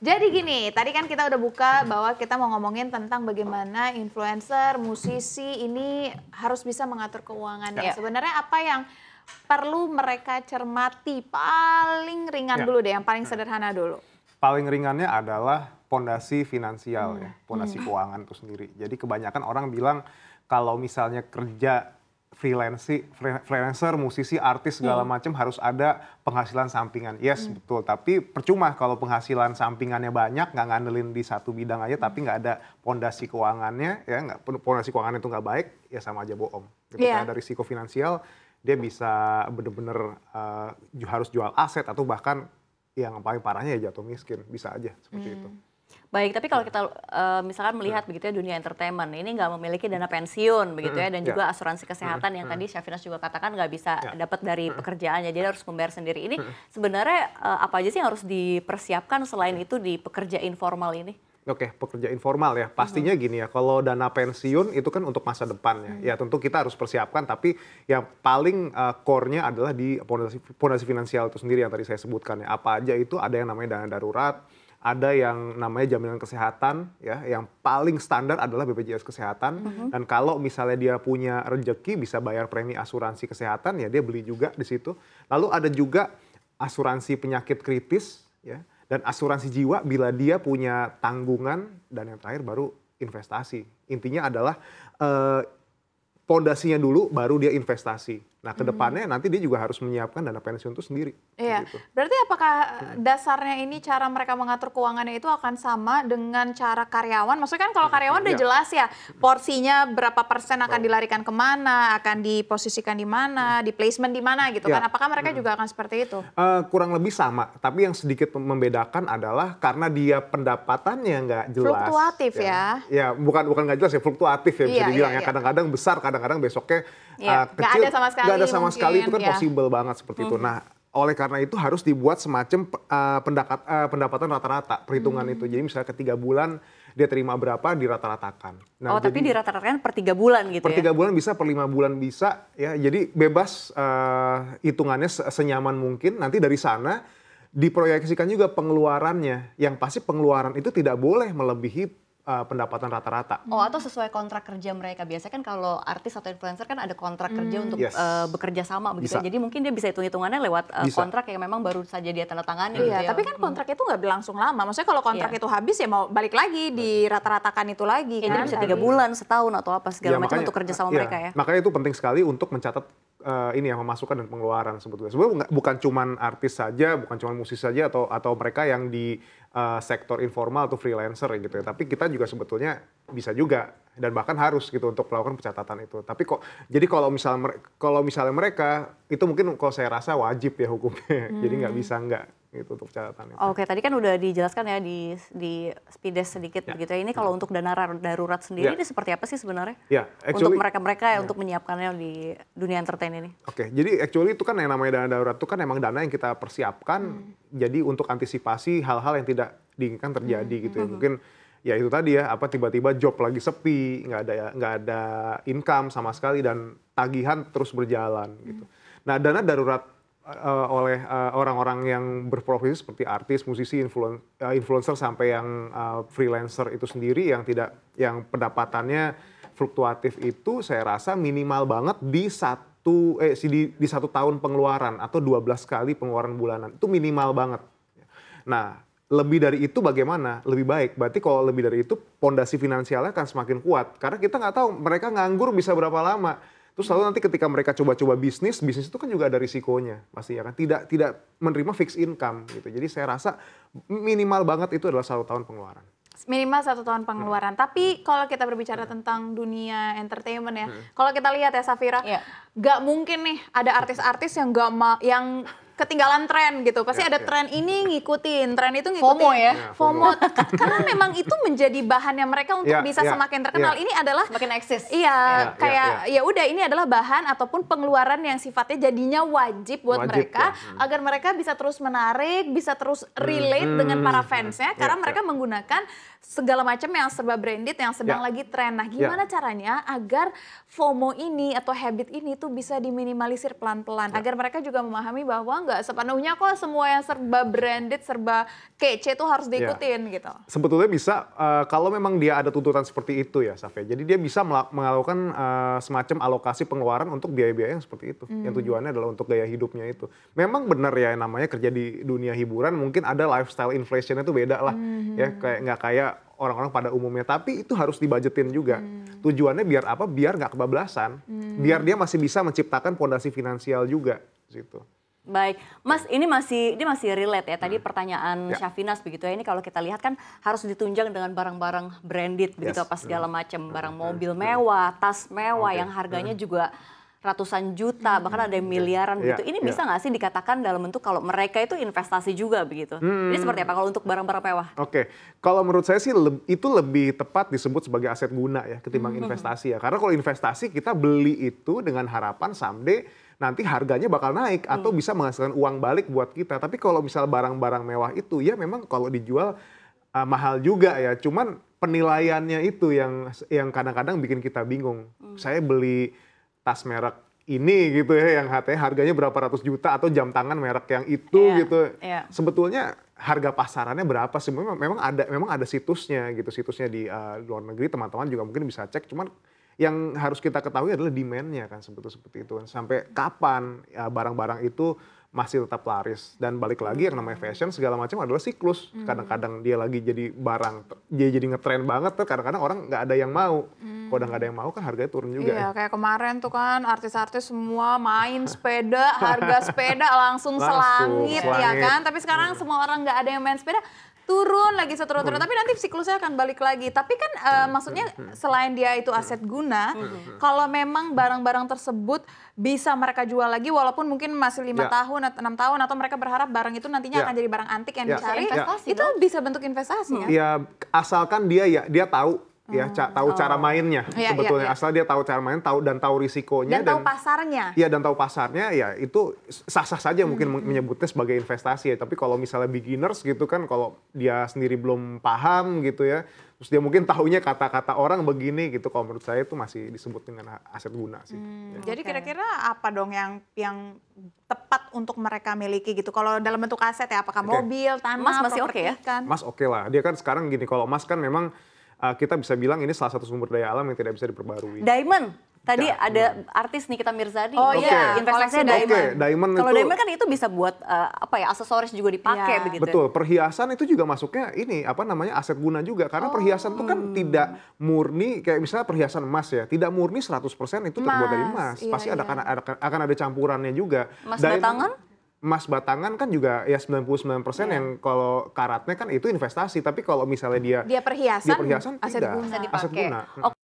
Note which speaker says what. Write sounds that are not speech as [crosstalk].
Speaker 1: Jadi gini, tadi kan kita udah buka bahwa kita mau ngomongin tentang bagaimana influencer, musisi ini harus bisa mengatur keuangan ya. ya. Sebenarnya apa yang perlu mereka cermati paling ringan ya. dulu deh, yang paling hmm. sederhana dulu.
Speaker 2: Paling ringannya adalah pondasi finansial ya, hmm. ya, pondasi hmm. keuangan itu sendiri. Jadi kebanyakan orang bilang kalau misalnya kerja freelancer, freelancer, musisi, artis segala hmm. macam harus ada penghasilan sampingan. Yes, hmm. betul. Tapi percuma kalau penghasilan sampingannya banyak, nggak ngandelin di satu bidang aja, hmm. tapi nggak ada pondasi keuangannya, ya nggak pondasi keuangan itu nggak baik, ya sama aja bohong. Ketika yeah. ada risiko finansial, dia bisa bener-bener uh, harus jual aset atau bahkan ya, yang paling parahnya ya jatuh miskin, bisa aja
Speaker 3: seperti hmm. itu. Baik, tapi kalau iya. kita uh, misalkan melihat iya. begitu ya dunia entertainment ini nggak memiliki dana pensiun begitu ya dan iya. juga asuransi kesehatan yang tadi Syafinas juga katakan nggak bisa dapat dari pekerjaannya, jadi harus membayar sendiri. Ini sebenarnya uh, apa aja sih yang harus dipersiapkan selain itu di pekerja informal ini?
Speaker 2: Oke, pekerja informal ya. Pastinya gini ya, kalau dana pensiun itu kan untuk masa depannya ya. tentu kita harus persiapkan, tapi yang paling uh, core-nya adalah di fondasi, fondasi finansial itu sendiri yang tadi saya sebutkan ya. Apa aja itu, ada yang namanya dana darurat, ada yang namanya jaminan kesehatan ya yang paling standar adalah BPJS kesehatan mm-hmm. dan kalau misalnya dia punya rejeki bisa bayar premi asuransi kesehatan ya dia beli juga di situ lalu ada juga asuransi penyakit kritis ya dan asuransi jiwa bila dia punya tanggungan dan yang terakhir baru investasi intinya adalah eh, pondasinya dulu baru dia investasi Nah, kedepannya hmm. nanti dia juga harus menyiapkan dana pensiun itu sendiri.
Speaker 1: Iya. Gitu. Berarti apakah eh, dasarnya ini cara mereka mengatur keuangannya itu akan sama dengan cara karyawan? Maksudnya kan kalau karyawan udah ya. jelas ya porsinya berapa persen akan dilarikan kemana, akan diposisikan di mana, hmm. di placement di mana gitu ya. kan? Apakah mereka hmm. juga akan seperti itu?
Speaker 2: Uh, kurang lebih sama, tapi yang sedikit membedakan adalah karena dia pendapatannya nggak jelas. Fluktuatif ya. Ya, ya bukan bukan nggak jelas ya fluktuatif ya iya, bisa dibilang iya, ya. iya. Kadang-kadang ya. besar, kadang-kadang besoknya iya. uh, kecil. Gak ada sama sekali nggak ada sama mungkin, sekali itu kan ya. possible banget seperti hmm. itu. Nah, oleh karena itu harus dibuat semacam uh, pendapat, uh, pendapatan rata-rata perhitungan hmm. itu. Jadi misalnya ketiga bulan dia terima berapa dirata-ratakan. Nah, oh jadi, tapi
Speaker 3: dirata-ratakan per tiga bulan gitu per ya? tiga
Speaker 2: bulan bisa, per lima bulan bisa ya. Jadi bebas uh, hitungannya senyaman mungkin. Nanti dari sana diproyeksikan juga pengeluarannya. Yang pasti pengeluaran itu tidak boleh melebihi uh, pendapatan rata-rata.
Speaker 3: Oh, atau sesuai kontrak kerja mereka. Biasanya kan kalau artis atau influencer kan ada kontrak hmm. kerja untuk yes. uh, bekerja sama begitu. Ya. Jadi mungkin dia
Speaker 1: bisa hitung-hitungannya lewat uh, bisa. kontrak yang memang baru saja dia tanda tangani. Iya, gitu ya. tapi kan hmm. kontrak hmm. itu nggak berlangsung lama. Maksudnya kalau kontrak yeah. itu habis ya mau balik lagi di rata-ratakan itu lagi ya, kan. Jadi bisa tiga iya. bulan, setahun atau apa
Speaker 2: segala ya, macam makanya, untuk kerja iya. sama ya, mereka ya. Makanya itu penting sekali untuk mencatat uh, ini ya memasukkan dan pengeluaran sebetulnya. Sebetulnya bukan cuman artis saja, bukan cuman musisi saja atau atau mereka yang di uh, sektor informal atau freelancer gitu ya. Tapi kita juga sebetulnya bisa juga dan bahkan harus gitu untuk melakukan pencatatan itu. Tapi kok jadi kalau misalnya kalau misalnya mereka itu mungkin kalau saya rasa wajib ya hukumnya. Hmm. [laughs] jadi nggak hmm. bisa nggak gitu untuk catatan itu.
Speaker 3: Oke, tadi kan udah dijelaskan ya di di sedikit ya. begitu ya. Ini kalau ya. untuk dana darurat sendiri ya. ini seperti apa sih sebenarnya?
Speaker 2: Ya, actually, untuk
Speaker 3: mereka-mereka ya. untuk menyiapkannya di dunia entertain ini.
Speaker 2: Oke, jadi actually itu kan yang namanya dana darurat itu kan emang dana yang kita persiapkan hmm. jadi untuk antisipasi hal-hal yang tidak diinginkan terjadi hmm. gitu ya. Hmm. Mungkin ya itu tadi ya apa tiba-tiba job lagi sepi nggak ada nggak ada income sama sekali dan tagihan terus berjalan gitu. Hmm. Nah dana darurat uh, oleh orang eh, orang-orang yang berprofesi seperti artis, musisi, influen uh, influencer sampai yang uh, freelancer itu sendiri yang tidak yang pendapatannya fluktuatif itu saya rasa minimal banget di satu eh di, di satu tahun pengeluaran atau 12 kali pengeluaran bulanan itu minimal banget. Nah, lebih dari itu bagaimana? Lebih baik. Berarti kalau lebih dari itu pondasi finansialnya akan semakin kuat karena kita nggak tahu mereka nganggur bisa berapa lama Terus lalu nanti ketika mereka coba-coba bisnis, bisnis itu kan juga ada risikonya, pasti ya kan. Tidak tidak menerima fixed income gitu. Jadi saya rasa minimal banget itu adalah satu tahun pengeluaran.
Speaker 1: Minimal satu tahun pengeluaran. Hmm. Tapi kalau kita berbicara hmm. tentang dunia entertainment ya, hmm. kalau kita lihat ya Safira, yeah. gak mungkin nih ada artis-artis yang gak ma yang ketinggalan tren gitu. Pasti yeah, ada yeah. tren ini ngikutin, tren itu ngikutin. FOMO ya. ya FOMO. Karena memang itu menjadi bahannya mereka untuk yeah, bisa yeah, semakin terkenal. Yeah. Ini adalah makin eksis. Iya, yeah, ya, kayak ya. ya udah ini adalah bahan ataupun pengeluaran yang sifatnya jadinya wajib buat wajib, mereka ya. hmm. agar mereka bisa terus menarik, bisa terus hmm. relate hmm. dengan para fansnya karena yeah. mereka menggunakan segala macam yang serba branded yang sedang yeah. lagi tren. Nah, gimana yeah. caranya agar FOMO ini atau habit ini tuh bisa diminimalisir pelan-pelan yeah. agar mereka juga memahami bahwa nggak sepenuhnya kok semua yang serba branded, serba kece itu harus iya. diikutin ya. gitu?
Speaker 2: Sebetulnya bisa uh, kalau memang dia ada tuntutan seperti itu ya Safe. Jadi dia bisa melakukan uh, semacam alokasi pengeluaran untuk biaya-biaya yang seperti itu. Hmm. Yang tujuannya adalah untuk gaya hidupnya itu. Memang benar ya namanya kerja di dunia hiburan mungkin ada lifestyle inflationnya itu beda lah. Hmm. Ya kayak nggak kayak orang-orang pada umumnya. Tapi itu harus dibajetin juga. Hmm. Tujuannya biar apa? Biar nggak kebablasan. Hmm. Biar dia masih bisa menciptakan fondasi finansial juga. Gitu.
Speaker 3: Baik, Mas, ini masih ini masih relate ya tadi hmm. pertanyaan ya. Syafinas begitu ya. Ini kalau kita lihat kan harus ditunjang dengan barang-barang branded yes. begitu apa segala macam, barang mobil mewah, tas mewah okay. yang harganya hmm. juga ratusan juta hmm. bahkan ada yang iya. miliaran yeah, begitu. Ini iya. bisa nggak sih dikatakan dalam bentuk kalau mereka itu investasi juga begitu? Hmm. Ini seperti apa kalau untuk barang-barang mewah?
Speaker 2: Oke, okay. kalau menurut saya sih itu lebih tepat disebut sebagai aset guna ya ketimbang hmm. investasi ya. Karena kalau investasi kita beli itu dengan harapan someday nanti harganya bakal naik atau hmm. bisa menghasilkan uang balik buat kita. Tapi kalau misal barang-barang mewah itu ya memang kalau dijual uh, mahal juga ya. Cuman penilaiannya itu yang yang kadang-kadang bikin kita bingung. Hmm. Saya beli tas merek ini gitu ya yang HT harganya berapa ratus juta atau jam tangan merek yang itu yeah, gitu. Yeah. Sebetulnya harga pasarannya berapa sih? Memang, memang ada memang ada situsnya gitu, situsnya di uh, luar negeri teman-teman juga mungkin bisa cek. Cuman yang harus kita ketahui adalah demand-nya kan sebetulnya seperti itu. Sampai kapan barang ya, barang-barang itu masih tetap laris dan balik lagi yang namanya fashion segala macam adalah siklus hmm. kadang-kadang dia lagi jadi barang dia jadi ngetren banget tuh kadang-kadang orang nggak ada yang mau hmm. Kalau kalau nggak ada yang mau kan harganya turun juga iya ya.
Speaker 1: kayak kemarin tuh kan artis-artis semua main sepeda harga sepeda langsung, langsung selangit, selangit ya kan tapi sekarang semua orang nggak ada yang main sepeda turun lagi satu turun, tapi nanti siklusnya akan balik lagi. Tapi kan uh, maksudnya selain dia itu aset guna, hmm. kalau memang barang-barang tersebut bisa mereka jual lagi walaupun mungkin masih lima ya. tahun atau enam tahun atau mereka berharap barang itu nantinya ya. akan jadi barang antik yang ya. dicari, ya. itu bisa bentuk investasi hmm. ya. ya
Speaker 2: asalkan dia ya dia tahu hmm. ya ca hmm, tahu oh. cara mainnya ya, sebetulnya ya, ya. asal dia tahu cara main tahu dan tahu risikonya dan, dan tahu
Speaker 1: pasarnya ya
Speaker 2: dan tahu pasarnya ya itu sah sah saja hmm. mungkin hmm. menyebutnya sebagai investasi ya tapi kalau misalnya beginners gitu kan kalau dia sendiri belum paham gitu ya terus dia mungkin tahunya kata-kata orang begini gitu kalau menurut saya itu masih disebut dengan aset guna sih hmm, ya. jadi
Speaker 1: kira-kira apa dong yang yang tepat untuk mereka miliki gitu kalau dalam bentuk aset ya apakah okay. mobil tanah mas masih oke okay ya kan mas
Speaker 2: oke okay lah dia kan sekarang gini kalau mas kan memang uh, kita bisa bilang ini salah satu sumber daya alam yang tidak bisa diperbarui.
Speaker 3: Diamond. Tadi ya, ada artis nih kita Mirzadi. Oh okay. iya, investasinya diamond. Okay. diamond Kalau diamond kan itu bisa buat uh, apa ya, aksesoris juga dipakai ya. begitu. Betul,
Speaker 2: perhiasan itu juga masuknya ini apa namanya aset guna juga karena oh. perhiasan itu kan tidak murni kayak misalnya perhiasan emas ya, tidak murni 100% itu terbuat dari emas. Iya, Pasti iya. ada akan, akan ada campurannya juga. Emas diamond, batangan? emas batangan kan juga ya 99% yeah. Iya. yang kalau karatnya kan itu investasi tapi kalau misalnya dia dia perhiasan, dia perhiasan aset tidak. guna. Aset guna. Hmm. Okay. Oh,